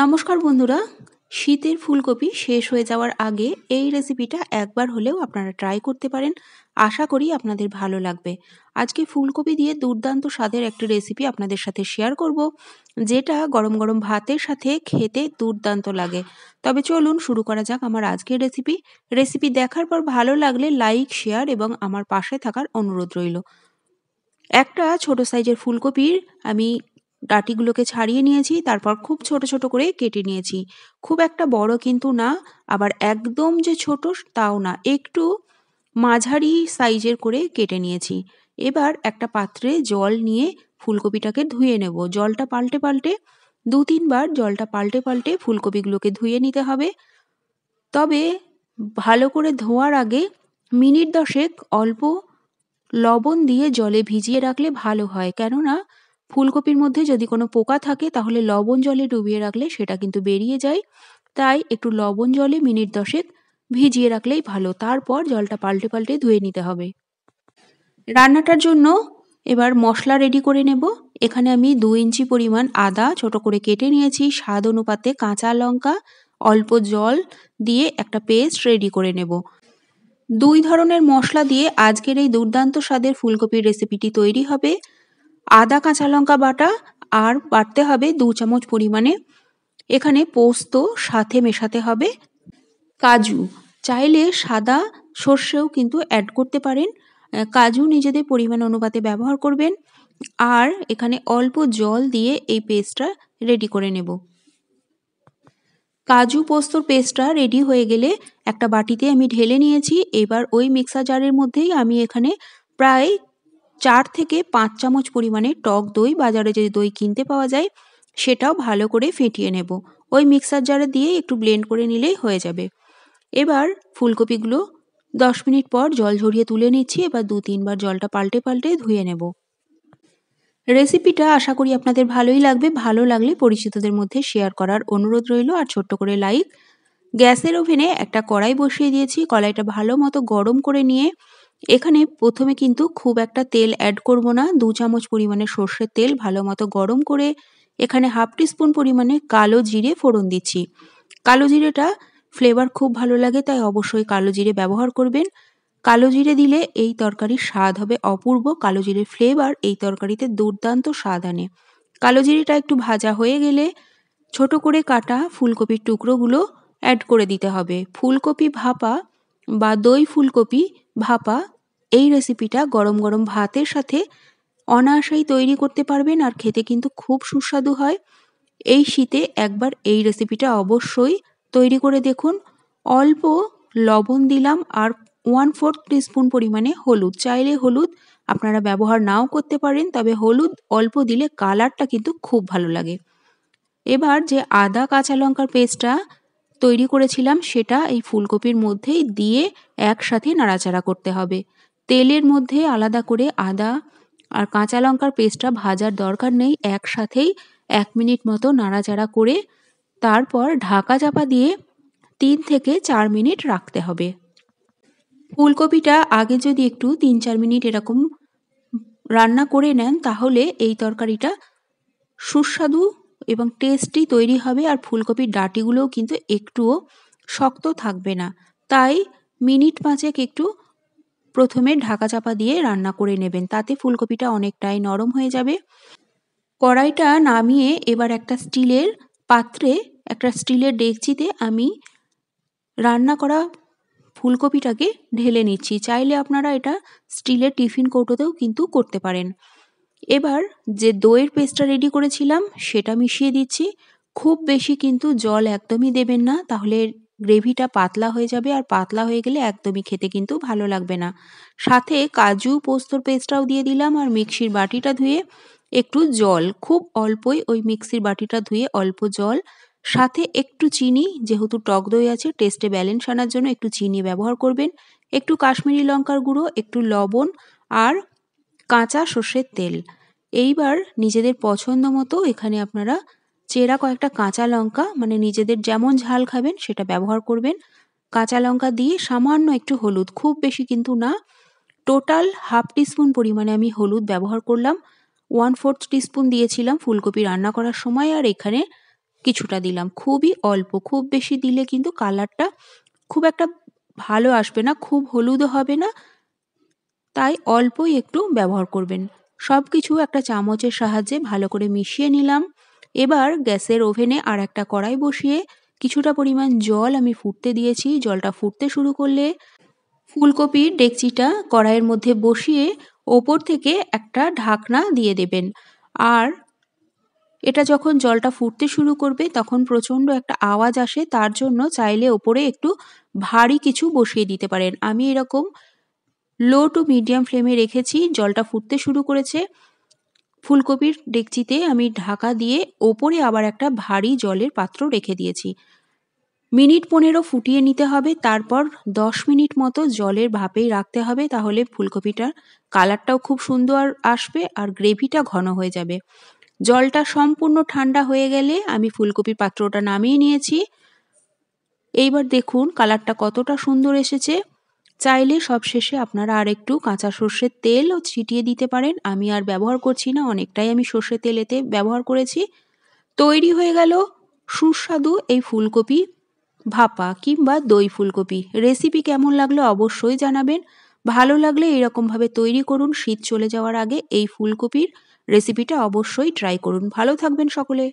নমস্কার বন্ধুরা শীতের ফুলকপি শেষ হয়ে যাওয়ার আগে এই রেসিপিটা একবার হলেও আপনারা ট্রাই করতে পারেন আশা করি আপনাদের ভালো লাগবে আজকে ফুলকপি দিয়ে দুর্দান্ত স্বাদের একটি রেসিপি আপনাদের সাথে শেয়ার করব যেটা গরম গরম ভাতের সাথে খেতে দুর্দান্ত লাগে তবে চলুন শুরু করা যাক আমার আজকের রেসিপি রেসিপি দেখার পর ভালো লাগলে লাইক শেয়ার এবং আমার পাশে থাকার অনুরোধ রইল একটা ছোট সাইজের ফুলকপির আমি ডাটিগুলোকে ছাড়িয়ে নিয়েছি তারপর খুব ছোট ছোট করে কেটে নিয়েছি খুব একটা বড় কিন্তু না আবার একদম যে ছোট তাও না একটু মাঝারি সাইজের করে কেটে নিয়েছি এবার একটা পাত্রে জল নিয়ে ফুলকপিটাকে ধুয়ে নেব জলটা পাল্টে পাল্টে দু তিনবার জলটা পাল্টে পাল্টে ফুলকপিগুলোকে ধুয়ে নিতে হবে তবে ভালো করে ধোয়ার আগে মিনিট দশেক অল্প লবণ দিয়ে জলে ভিজিয়ে রাখলে ভালো হয় কেননা ফুলকপির মধ্যে যদি কোনো পোকা থাকে তাহলে লবণ জলে ডুবিয়ে রাখলে সেটা কিন্তু বেরিয়ে যায় তাই একটু লবণ জলে মিনিট দশেক ভিজিয়ে রাখলেই ভালো তারপর জলটা পাল্টে পাল্টে ধুয়ে নিতে হবে রান্নাটার জন্য এবার মশলা রেডি করে নেব এখানে আমি দু ইঞ্চি পরিমাণ আদা ছোট করে কেটে নিয়েছি স্বাদ অনুপাতে কাঁচা লঙ্কা অল্প জল দিয়ে একটা পেস্ট রেডি করে নেব দুই ধরনের মশলা দিয়ে আজকের এই দুর্দান্ত স্বাদের ফুলকপির রেসিপিটি তৈরি হবে আদা কাঁচা লঙ্কা বাটা আর বাটতে হবে দু চামচ পরিমাণে এখানে পোস্ত সাথে মেশাতে হবে কাজু চাইলে সাদা সর্ষেও কিন্তু অ্যাড করতে পারেন কাজু নিজেদের পরিমাণ অনুপাতে ব্যবহার করবেন আর এখানে অল্প জল দিয়ে এই পেস্টটা রেডি করে নেব কাজু পোস্তর পেস্টটা রেডি হয়ে গেলে একটা বাটিতে আমি ঢেলে নিয়েছি এবার ওই মিক্সার জারের মধ্যেই আমি এখানে প্রায় চার থেকে পাঁচ চামচ পরিমাণে টক দই বাজারে যে দই কিনতে পাওয়া যায় সেটাও ভালো করে ফেটিয়ে নেব ওই মিক্সার জারে দিয়ে একটু ব্লেন্ড করে নিলেই হয়ে যাবে এবার ফুলকপিগুলো দশ মিনিট পর জল ঝরিয়ে তুলে নিচ্ছি এবার দু তিনবার জলটা পাল্টে পাল্টে ধুয়ে নেব রেসিপিটা আশা করি আপনাদের ভালোই লাগবে ভালো লাগলে পরিচিতদের মধ্যে শেয়ার করার অনুরোধ রইল আর ছোট্ট করে লাইক গ্যাসের ওভেনে একটা কড়াই বসিয়ে দিয়েছি কড়াইটা ভালো মতো গরম করে নিয়ে এখানে প্রথমে কিন্তু খুব একটা তেল অ্যাড করব না দু চামচ পরিমাণে সর্ষের তেল ভালো মতো গরম করে এখানে হাফ টিস্পুন পরিমাণে কালো জিরে ফোড়ন দিচ্ছি কালো জিরেটা ফ্লেভার খুব ভালো লাগে তাই অবশ্যই কালো জিরে ব্যবহার করবেন কালো জিরে দিলে এই তরকারির স্বাদ হবে অপূর্ব কালো জিরের ফ্লেভার এই তরকারিতে দুর্দান্ত স্বাদ আনে কালো জিরেটা একটু ভাজা হয়ে গেলে ছোট করে কাটা ফুলকপির টুকরোগুলো অ্যাড করে দিতে হবে ফুলকপি ভাপা বা দই ফুলকপি ভাপা এই রেসিপিটা গরম গরম ভাতের সাথে অনায়াসেই তৈরি করতে পারবেন আর খেতে কিন্তু খুব সুস্বাদু হয় এই শীতে একবার এই রেসিপিটা অবশ্যই তৈরি করে দেখুন অল্প লবণ দিলাম আর ওয়ান ফোর্থ টিস্পুন পরিমাণে হলুদ চাইলে হলুদ আপনারা ব্যবহার নাও করতে পারেন তবে হলুদ অল্প দিলে কালারটা কিন্তু খুব ভালো লাগে এবার যে আদা কাঁচা লঙ্কার পেস্টটা তৈরি করেছিলাম সেটা এই ফুলকপির মধ্যেই দিয়ে একসাথে নাড়াচাড়া করতে হবে তেলের মধ্যে আলাদা করে আদা আর কাঁচা লঙ্কার পেস্টটা ভাজার দরকার নেই একসাথেই এক মিনিট মতো নাড়াচাড়া করে তারপর ঢাকা চাপা দিয়ে তিন থেকে চার মিনিট রাখতে হবে ফুলকপিটা আগে যদি একটু তিন চার মিনিট এরকম রান্না করে নেন তাহলে এই তরকারিটা সুস্বাদু এবং টেস্টি তৈরি হবে আর ফুলকপির ডাটিগুলোও কিন্তু একটুও শক্ত থাকবে না তাই মিনিট পাঁচেক একটু প্রথমে ঢাকা চাপা দিয়ে রান্না করে নেবেন তাতে ফুলকপিটা অনেকটাই নরম হয়ে যাবে কড়াইটা নামিয়ে এবার একটা স্টিলের পাত্রে একটা স্টিলের ডেকচিতে আমি রান্না করা ফুলকপিটাকে ঢেলে নিচ্ছি চাইলে আপনারা এটা স্টিলের টিফিন কৌটোতেও কিন্তু করতে পারেন এবার যে দইয়ের পেস্টটা রেডি করেছিলাম সেটা মিশিয়ে দিচ্ছি খুব বেশি কিন্তু জল একদমই দেবেন না তাহলে গ্রেভিটা পাতলা হয়ে যাবে আর পাতলা হয়ে গেলে একদমই খেতে কিন্তু ভালো লাগবে না সাথে কাজু পোস্তর পেস্টটাও দিয়ে দিলাম আর মিক্সির বাটিটা ধুয়ে একটু জল খুব অল্পই ওই মিক্সির বাটিটা ধুয়ে অল্প জল সাথে একটু চিনি যেহেতু টক দই আছে টেস্টে ব্যালেন্স আনার জন্য একটু চিনি ব্যবহার করবেন একটু কাশ্মীরি লঙ্কার গুঁড়ো একটু লবণ আর কাঁচা সর্ষের তেল এইবার নিজেদের পছন্দ মতো এখানে আপনারা চেরা কয়েকটা কাঁচা লঙ্কা মানে নিজেদের যেমন ঝাল খাবেন সেটা ব্যবহার করবেন কাঁচা লঙ্কা দিয়ে সামান্য একটু হলুদ খুব বেশি কিন্তু না টোটাল হাফ টিস্পুন পরিমাণে আমি হলুদ ব্যবহার করলাম ওয়ান ফোর্থ টিস্পুন দিয়েছিলাম ফুলকপি রান্না করার সময় আর এখানে কিছুটা দিলাম খুবই অল্প খুব বেশি দিলে কিন্তু কালারটা খুব একটা ভালো আসবে না খুব হলুদও হবে না তাই অল্পই একটু ব্যবহার করবেন সব কিছু একটা চামচের সাহায্যে ভালো করে মিশিয়ে নিলাম এবার গ্যাসের ওভেনে আর একটা কড়াই বসিয়ে কিছুটা পরিমাণ জল আমি ফুটতে দিয়েছি জলটা ফুটতে শুরু করলে ফুলকপির ডেকচিটা কড়াইয়ের মধ্যে বসিয়ে ওপর থেকে একটা ঢাকনা দিয়ে দেবেন আর এটা যখন জলটা ফুটতে শুরু করবে তখন প্রচণ্ড একটা আওয়াজ আসে তার জন্য চাইলে ওপরে একটু ভারী কিছু বসিয়ে দিতে পারেন আমি এরকম লো টু মিডিয়াম ফ্লেমে রেখেছি জলটা ফুটতে শুরু করেছে ফুলকপির ডেকচিতে আমি ঢাকা দিয়ে ওপরে আবার একটা ভারী জলের পাত্র রেখে দিয়েছি মিনিট পনেরো ফুটিয়ে নিতে হবে তারপর দশ মিনিট মতো জলের ভাপেই রাখতে হবে তাহলে ফুলকপিটার কালারটাও খুব সুন্দর আসবে আর গ্রেভিটা ঘন হয়ে যাবে জলটা সম্পূর্ণ ঠান্ডা হয়ে গেলে আমি ফুলকপির পাত্রটা নামিয়ে নিয়েছি এইবার দেখুন কালারটা কতটা সুন্দর এসেছে চাইলে সবশেষে আপনারা আর একটু কাঁচা সর্ষের তেলও ছিটিয়ে দিতে পারেন আমি আর ব্যবহার করছি না অনেকটাই আমি সর্ষের তেলেতে ব্যবহার করেছি তৈরি হয়ে গেল সুস্বাদু এই ফুলকপি ভাপা কিংবা দই ফুলকপি রেসিপি কেমন লাগলো অবশ্যই জানাবেন ভালো লাগলে এরকমভাবে তৈরি করুন শীত চলে যাওয়ার আগে এই ফুলকপির রেসিপিটা অবশ্যই ট্রাই করুন ভালো থাকবেন সকলে